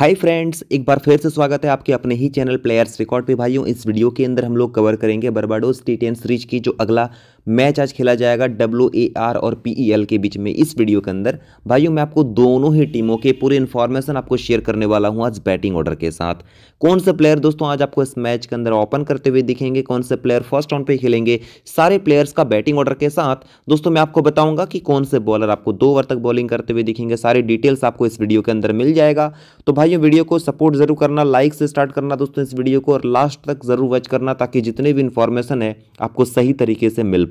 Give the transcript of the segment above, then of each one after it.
hi friends एक बार फिर से स्वागत है आपके अपने ही चैनल प्लेयर्स रिकॉर्ड पे भाइयों इस वीडियो के अंदर हम लोग कवर करेंगे बर्बाडोस टी सीरीज की जो अगला मैच आज खेला जाएगा डब्ल्यू ए आर और पी ई एल के बीच में इस वीडियो के अंदर भाइयों मैं आपको दोनों ही टीमों के पूरे इन्फॉर्मेशन आपको शेयर करने वाला हूँ आज बैटिंग ऑर्डर के साथ कौन से प्लेयर दोस्तों आज आपको इस मैच के अंदर ओपन करते हुए दिखेंगे कौन से प्लेयर फर्स्ट राउंड पे खेलेंगे सारे प्लेयर्स का बैटिंग ऑर्डर के साथ दोस्तों मैं आपको बताऊंगा कि कौन से बॉलर आपको दो ओवर तक बॉलिंग करते हुए दिखेंगे सारी डिटेल्स आपको इस वीडियो के अंदर मिल जाएगा तो भाइयों वीडियो को सपोर्ट जरूर करना लाइक से स्टार्ट करना दोस्तों इस वीडियो को और लास्ट तक जरूर वॉच करना ताकि जितने भी इन्फॉर्मेशन है आपको सही तरीके से मिल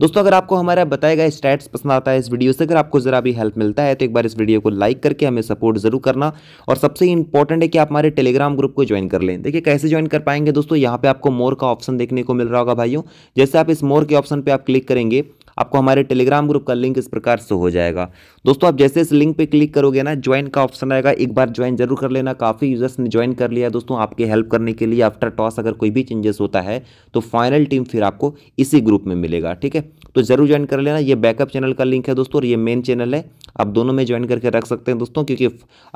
दोस्तों अगर आपको हमारा बताया गया स्टैट्स पसंद आता है इस वीडियो से अगर आपको ज़रा भी हेल्प मिलता है तो एक बार इस वीडियो को लाइक करके हमें सपोर्ट ज़रूर करना और सबसे इंपॉर्टेंट है कि आप हमारे टेलीग्राम ग्रुप को ज्वाइन कर लें देखिए कैसे ज्वाइन कर पाएंगे दोस्तों यहाँ पर आपको मोर का ऑप्शन देखने को मिल रहा होगा भाइयों जैसे आप इस मोर के ऑप्शन पर आप क्लिक करेंगे आपको हमारे टेलीग्राम ग्रुप का लिंक इस प्रकार से हो जाएगा दोस्तों आप जैसे इस लिंक पे क्लिक करोगे ना ज्वाइन का ऑप्शन आएगा एक बार ज्वाइन जरूर कर लेना काफ़ी यूजर्स ने ज्वाइन कर लिया दोस्तों आपके हेल्प करने के लिए आफ्टर टॉस अगर कोई भी चेंजेस होता है तो फाइनल टीम फिर आपको इसी ग्रुप में मिलेगा ठीक है तो जरूर ज्वाइन कर लेना ये बैकअप चैनल का लिंक है दोस्तों और ये मेन चैनल है आप दोनों में ज्वाइन करके रख सकते हैं दोस्तों क्योंकि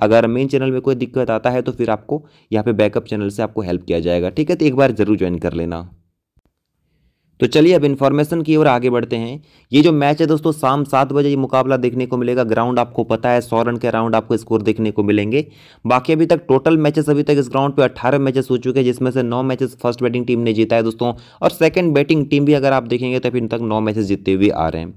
अगर मेन चैनल में कोई दिक्कत आता है तो फिर आपको यहाँ पे बैकअप चैनल से आपको हेल्प किया जाएगा ठीक है तो एक बार जरूर ज्वाइन कर लेना तो चलिए अब इन्फॉर्मेशन की ओर आगे बढ़ते हैं ये जो मैच है दोस्तों शाम सात बजे ये मुकाबला देखने को मिलेगा ग्राउंड आपको पता है सौ रन के राउंड आपको स्कोर देखने को मिलेंगे बाकी अभी तक टोटल मैचेस अभी तक इस ग्राउंड पे अट्ठारह मैचेस हो चुके हैं जिसमें से नौ मैचेस फर्स्ट बैटिंग टीम ने जीता है दोस्तों और सेकेंड बैटिंग टीम भी अगर आप देखेंगे तो अभी इन तक नौ मैचेस जीतते हुए आ रहे हैं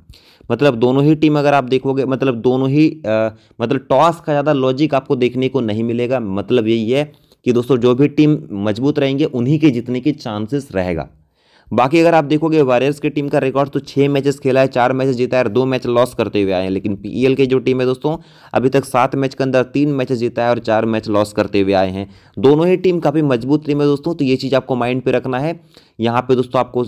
मतलब दोनों ही टीम अगर आप देखोगे मतलब दोनों ही मतलब टॉस का ज़्यादा लॉजिक आपको देखने को नहीं मिलेगा मतलब यही है कि दोस्तों जो भी टीम मजबूत रहेंगे उन्हीं के जीतने की चांसेस रहेगा बाकी अगर आप देखोगे वॉरियर्स की टीम का रिकॉर्ड तो छह मैचेस खेला है चार मैचेस जीता है और दो मैच लॉस करते हुए आए हैं लेकिन पीएल की जो टीम है दोस्तों अभी तक सात मैच के अंदर तीन मैचेस जीता है और चार मैच लॉस करते हुए आए हैं दोनों ही टीम काफ़ी मजबूत टीम है दोस्तों तो ये चीज़ आपको माइंड पे रखना है यहाँ पे दोस्तों आपको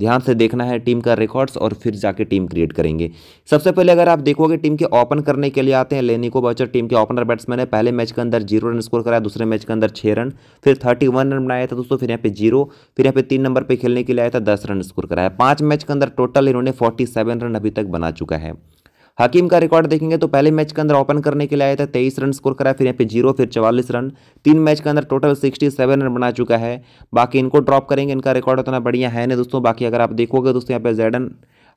ध्यान से देखना है टीम का रिकॉर्ड्स और फिर जाके टीम क्रिएट करेंगे सबसे पहले अगर आप देखोगे टीम के ओपन करने के लिए आते हैं लेनिको बचर टीम के ओपनर बैट्समैन है पहले मैच के अंदर जीरो रन स्कोर कराया दूसरे मैच के अंदर छः रन फिर थर्टी वन रन बनाया था दोस्तों फिर यहाँ पे जीरो फिर यहाँ पे तीन नंबर पर खेलने के खिलाया था दस रन स्कोर कराया पाँच मैच के अंदर टोटल इन्होंने फोर्टी सेवन रन अभी तक बना चुका है हकीम का रिकॉर्ड देखेंगे तो पहले मैच के अंदर ओपन करने के लिए आया था तेईस रन स्कोर कराया फिर यहाँ पे जीरो फिर चवालीस रन तीन मैच के अंदर टोटल सिक्सटी सेवन रन बना चुका है बाकी इनको ड्रॉप करेंगे इनका रिकॉर्ड उतना बढ़िया है ना दोस्तों बाकी अगर आप देखोगे दोस्तों यहाँ पे जैडन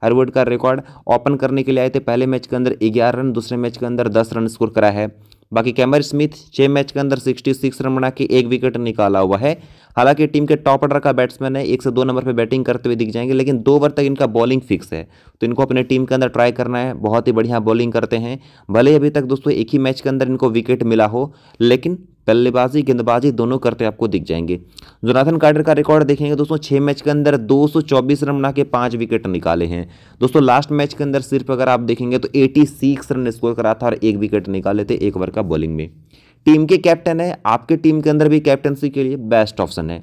हरवुड का रिकॉर्ड ओपन करने के लिए आए थे पहले मैच के अंदर ग्यारह रन दूसरे मैच के अंदर दस रन स्कोर करा है बाकी कैमर स्मिथ छः मैच के अंदर 66 रन बना के एक विकेट निकाला हुआ है हालांकि टीम के टॉप ऑर्डर का बैट्समैन है एक से दो नंबर पर बैटिंग करते हुए दिख जाएंगे लेकिन दो ओवर तक इनका बॉलिंग फिक्स है तो इनको अपने टीम के अंदर ट्राई करना है बहुत ही बढ़िया बॉलिंग करते हैं भले अभी तक दोस्तों एक ही मैच के अंदर इनको विकेट मिला हो लेकिन बल्लेबाजी गेंदबाजी दोनों करते आपको दिख जाएंगे जोनाथन कार्डर का रिकॉर्ड देखेंगे दोस्तों छः मैच के अंदर 224 रन बना के पाँच विकेट निकाले हैं दोस्तों लास्ट मैच के अंदर सिर्फ अगर आप देखेंगे तो 86 रन स्कोर करा था और एक विकेट निकाले थे एक ओवर का बॉलिंग में टीम के कैप्टन है आपके टीम के अंदर भी कैप्टनसी के लिए बेस्ट ऑप्शन है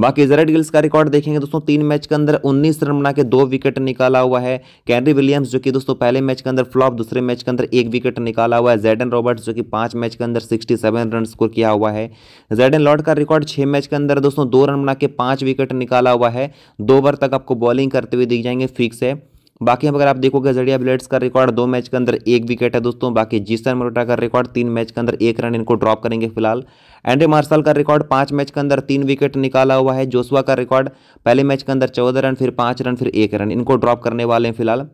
बाकी जेरेड गिल्स का रिकॉर्ड देखेंगे दोस्तों तीन मैच के अंदर 19 रन बना के दो विकेट निकाला हुआ है कैनरी विलियम्स जो कि दोस्तों पहले मैच के अंदर फ्लॉप दूसरे मैच के अंदर एक विकेट निकाला हुआ है जेडन रॉबर्ट्स जो कि पांच मैच के अंदर 67 रन स्कोर किया हुआ है जेडन लॉर्ड का रिकॉर्ड छः मैच के अंदर दोस्तों दो रन बना के पाँच विकेट निकाला हुआ है दो ओवर तक आपको बॉलिंग करते हुए दिख जाएंगे फिक्स है बाकी अगर आप देखोगे जरिया ब्लेड्स का रिकॉर्ड दो मैच के अंदर एक विकेट है दोस्तों बाकी जीसन मरोटा का रिकॉर्ड तीन मैच के अंदर एक रन इनको ड्रॉप करेंगे फिलहाल एंड्री मार्शल का रिकॉर्ड पांच मैच के अंदर तीन विकेट निकाला हुआ है जोसुआ का रिकॉर्ड पहले मैच के अंदर चौदह रन फिर पाँच रन फिर एक रन इनको ड्रॉप करने वाले हैं फिलहाल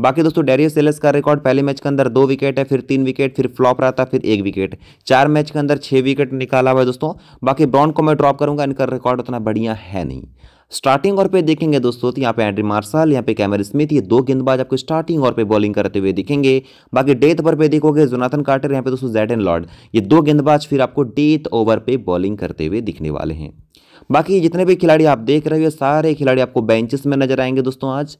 बाकी दोस्तों डेरियस सेलेस का रिकॉर्ड पहले मैच के अंदर दो विकेट है फिर तीन विकेट फिर फ्लॉप रहा था फिर एक विकेट चार मैच के अंदर छः विकेट निकाला हुआ है दोस्तों बाकी ब्राउन को मैं ड्रॉप करूंगा इनका रिकॉर्ड उतना बढ़िया है नहीं स्टार्टिंग और पे देखेंगे दोस्तों तो यहाँ पे एंड्री मार्शल यहाँ पे कैमर स्मिथ ये दो गेंदबाज आपको स्टार्टिंग और पे बॉलिंग करते हुए दिखेंगे बाकी डेथ ओवर पे देखोगे जोनाथन कार्टर यहाँ पे दोस्तों जैड एंड लॉर्ड ये दो गेंदबाज फिर आपको डेथ ओवर पे बॉलिंग करते हुए दिखने वाले हैं बाकी जितने भी खिलाड़ी आप देख रहे हो सारे खिलाड़ी आपको बेंचेस में नजर आएंगे दोस्तों आज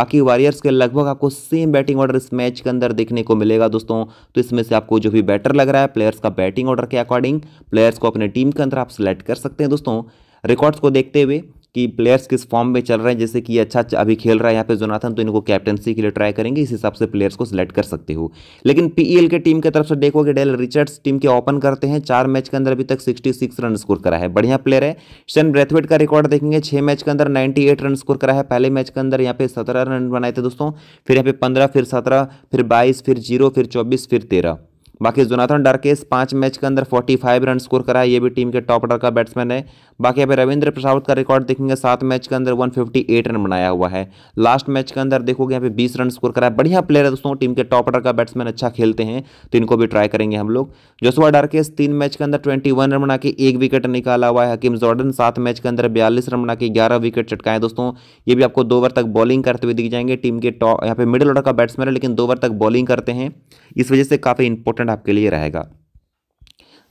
बाकी वॉरियर्स के लगभग आपको सेम बैटिंग ऑर्डर इस मैच के अंदर देखने को मिलेगा दोस्तों तो इसमें से आपको जो भी बैटर लग रहा है प्लेयर्स का बैटिंग ऑर्डर के अकॉर्डिंग प्लेयर्स को अपने टीम के अंदर आप सेलेक्ट कर सकते हैं दोस्तों रिकॉर्ड्स को देखते हुए कि प्लेयर्स किस फॉर्म में चल रहे हैं जैसे कि अच्छा अभी खेल रहा है यहाँ पे जोनाथन तो इनको कैप्टनसी के लिए ट्राई करेंगे इस हिसाब से प्लेयर्स को सिलेक्ट कर सकते हो लेकिन पीईएल e के टीम की तरफ से देखोगे डेल रिचर्ड्स टीम के ओपन करते हैं चार मैच के अंदर अभी तक सिक्सटी सिक्स रन स्कोर करा है बढ़िया प्लेयर है शन ब्रेथवेट का रिकॉर्ड देखेंगे छः मैच के अंदर नाइन्टी एट रन स्कोर करा है पहले मैच के अंदर यहाँ पे सत्रह रन बनाए थे दोस्तों फिर यहाँ पे पंद्रह फिर सत्रह फिर बाईस फिर जीरो फिर चौबीस फिर तेरह बाकी जोनाथन डार्केस पाँच मैच के अंदर 45 रन स्कोर करा है ये भी टीम के टॉप ऑर्डर का बैट्समैन है बाकी यहाँ पर रविंद्र प्रसाद का रिकॉर्ड देखेंगे सात मैच के अंदर 158 रन बनाया हुआ है लास्ट मैच के अंदर देखोगे यहाँ पे 20 रन स्कोर करा है बढ़िया प्लेयर है दोस्तों टीम के टॉप ऑर्डर का बैट्समैन अच्छा खेलते हैं तो इनको भी ट्राई करेंगे हम लोग जोसुआ डारकेस तीन मैच के अंदर ट्वेंटी रन बना के एक विकेट निकाला हुआ है हकीम जॉर्डन सात मैच के अंदर बयालीस रन बना के ग्यारह विकेट चटकाए दोस्तों ये भी आपको दो ओवर तक बॉलिंग करते हुए दिख जाएंगे टीम के टॉप यहाँ पे मिडिल ऑर्डर का बैट्समैन है लेकिन दो ओवर तक बॉलिंग करते हैं इस वजह से काफ़ी इंपॉर्टेंट इंपॉर्टेंट आपके लिए रहेगा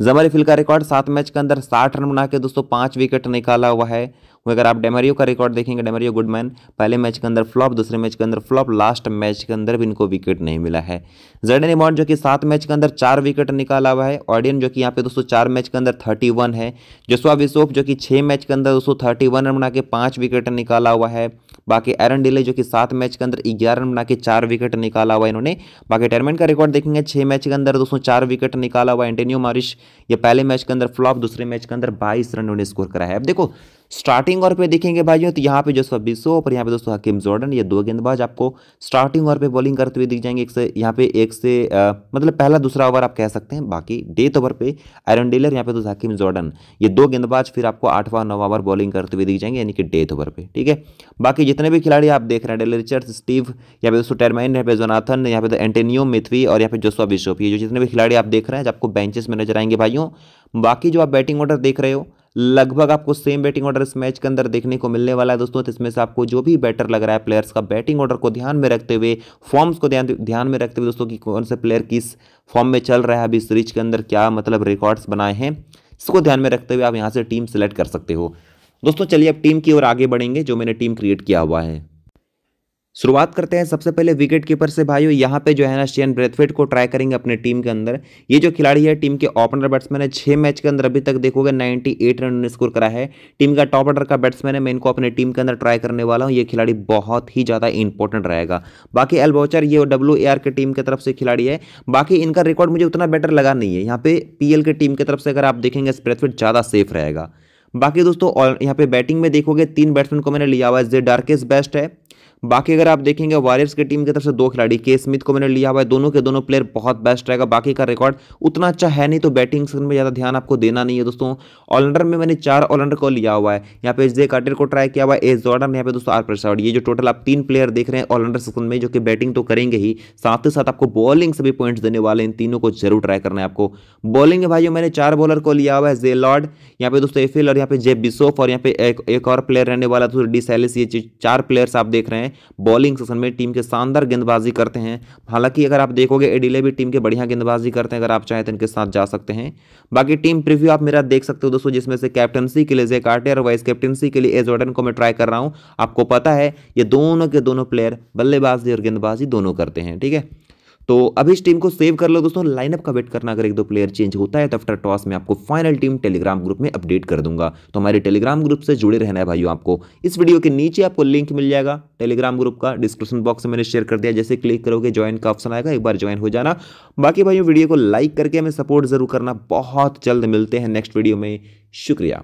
जमर फिल का रिकॉर्ड सात मैच के अंदर साठ रन बना के दोस्तों पांच विकेट निकाला हुआ है अगर आप डेमरियो का रिकॉर्ड देखेंगे डेमरियो गुडमैन पहले मैच के अंदर फ्लॉप दूसरे मैच के अंदर फ्लॉप लास्ट मैच के अंदर भी इनको विकेट नहीं मिला है जर्डन इमॉन जो कि सात मैच के अंदर चार विकेट निकाला हुआ है ऑडियन जो कि यहाँ पे दोस्तों चार मैच के अंदर थर्टी वन है जसवा बिशोप जो कि छः मैच के अंदर दोस्तों थर्टी वन रन बना के पाँच विकेट निकाला हुआ है बाकी एरन डिले जो कि सात मैच के अंदर ग्यारह रन बना के चार विकेट निकाला हुआ है इन्होंने बाकी टर्मेंट का रिकॉर्ड देखेंगे छः मैच के अंदर दोस्तों चार विकेट निकाला हुआ एंटेनियो मारिश ये पहले मैच के अंदर फ्लॉप दूसरे मैच के अंदर बाईस रन उन्होंने स्कोर करा है अब देखो स्टार्टिंग ओवर पे देखेंगे भाइयों तो यहाँ पे जो बिसो और यहाँ पे दोस्तों हकीम जॉर्डन ये दो गेंदबाज आपको स्टार्टिंग ओवर पे बॉलिंग करते हुए दिख जाएंगे एक से यहाँ पे एक से आ, मतलब पहला दूसरा ओवर आप कह सकते हैं बाकी डेथ ओवर पे आयरन डीलर यहाँ पे दोस्तों हकीम जॉर्डन ये दो गेंदबाज फिर आपको आठवां नौवा ओवर बॉलिंग करते हुए दिख जाएंगे यानी कि डेथ ओवर पे ठीक है बाकी जितने भी खिलाड़ी आप देख रहे हैं डेल रिचर्स स्टीव यहाँ पे दोस्तों टेरमाइन यहाँ पे जोनाथन यहाँ पे तो एंटेनियो मिथवी और यहाँ पे जोसवा बिशोफ ये जो जितने भी खिलाड़ी आप देख रहे हैं आपको बेंचेस में नजर आएंगे भाइयों बाकी जो आप बैटिंग ऑर्डर देख रहे हो लगभग आपको सेम बैटिंग ऑर्डर इस मैच के अंदर देखने को मिलने वाला है दोस्तों तो इसमें से आपको जो भी बैटर लग रहा है प्लेयर्स का बैटिंग ऑर्डर को ध्यान में रखते हुए फॉर्म्स को ध्यान ध्यान में रखते हुए दोस्तों कि कौन से प्लेयर किस फॉर्म में चल रहा है अभी सीरीज के अंदर क्या मतलब रिकॉर्ड्स बनाए हैं इसको ध्यान में रखते हुए आप यहाँ से टीम सेलेक्ट कर सकते हो दोस्तों चलिए अब टीम की ओर आगे बढ़ेंगे जो मैंने टीम क्रिएट किया हुआ है शुरुआत करते हैं सबसे पहले विकेट कीपर से भाइयों यहाँ पे जो है ना शेन ब्रेथवेट को ट्राई करेंगे अपने टीम के अंदर ये जो खिलाड़ी है टीम के ओपनर बैट्समैन है छः मैच के अंदर अभी तक देखोगे 98 रन उन्हें स्कोर करा है टीम का टॉप ऑर्डर का बैट्समैन है मैं इनको अपने टीम के अंदर ट्राई करने वाला हूँ ये खिलाड़ी बहुत ही ज़्यादा इंपॉर्टेंट रहेगा बाकी एलबोचर ये डब्ल्यू के टीम की तरफ से खिलाड़ी है बाकी इनका रिकॉर्ड मुझे उतना बेटर लगा नहीं है यहाँ पे पी के टीम की तरफ से अगर आप देखेंगे ब्रेथवेट ज़्यादा सेफ रहेगा बाकी दोस्तों यहाँ पे बैटिंग में देखोगे तीन बैट्समैन को मैंने लिया हुआ है जे डार्केस्ट बेस्ट है बाकी अगर आप देखेंगे वॉरियर्स की टीम की तरफ से दो खिलाड़ी के स्मिथ को मैंने लिया हुआ है दोनों के दोनों प्लेयर बहुत बेस्ट रहेगा बाकी का रिकॉर्ड उतना अच्छा है नहीं तो बैटिंग सेक्शन में ज़्यादा ध्यान आपको देना नहीं है दोस्तों ऑलराउंडर में मैंने चार ऑलराउंडर को लिया हुआ है यहाँ पे जे काटेर को ट्राई किया हुआ है एस जॉर्डन यहाँ पे दोस्तों आर प्रसाद ये जो टोटल आप तीन प्लेयर देख रहे हैं ऑलराउंडर सेक्शन में जो कि बैटिंग तो करेंगे ही साथ ही साथ आपको बॉलिंग से भी पॉइंट देने वाले इन तीनों को जरूर ट्राई करना है आपको बॉलिंग भाई मैंने चार बॉलर को लिया हुआ है जे लॉर्ड यहाँ पे दोस्तों एफिल और यहाँ पे जे बिसोफ और यहाँ पे एक और प्लेयर रहने वाला दोस्तों डी सैलिस ये चार प्लेयर्स आप देख रहे हैं बॉलिंग सेशन में टीम के शानदार गेंदबाजी करते हैं हालांकि अगर आप देखोगे एडिले भी टीम के बढ़िया गेंदबाजी करते हैं अगर आप चाहें तो इनके साथ जा सकते हैं बाकी टीम प्रिव्यू आप मेरा देख सकते हो दोस्तों जिसमें से कैप्टनसी के लिए जे कार्टे और वाइस कैप्टनसी के लिए एजॉर्डन को मैं ट्राई कर रहा हूँ आपको पता है ये दोनों के दोनों प्लेयर बल्लेबाजी और गेंदबाजी दोनों करते हैं ठीक है तो अब इस टीम को सेव कर लो दोस्तों लाइनअप का वेट करना अगर एक दो प्लेयर चेंज होता है तो आफ्टर टॉस में आपको फाइनल टीम टेलीग्राम ग्रुप में अपडेट कर दूंगा तो हमारे टेलीग्राम ग्रुप से जुड़े रहना है भाइयों आपको इस वीडियो के नीचे आपको लिंक मिल जाएगा टेलीग्राम ग्रुप का डिस्क्रिप्शन बॉक्स में मैंने शेयर कर दिया जैसे क्लिक करोगे ज्वाइन का ऑप्शन आएगा एक बार ज्वाइन हो जाना बाकी भाइयों वीडियो को लाइक करके हमें सपोर्ट जरूर करना बहुत जल्द मिलते हैं नेक्स्ट वीडियो में शुक्रिया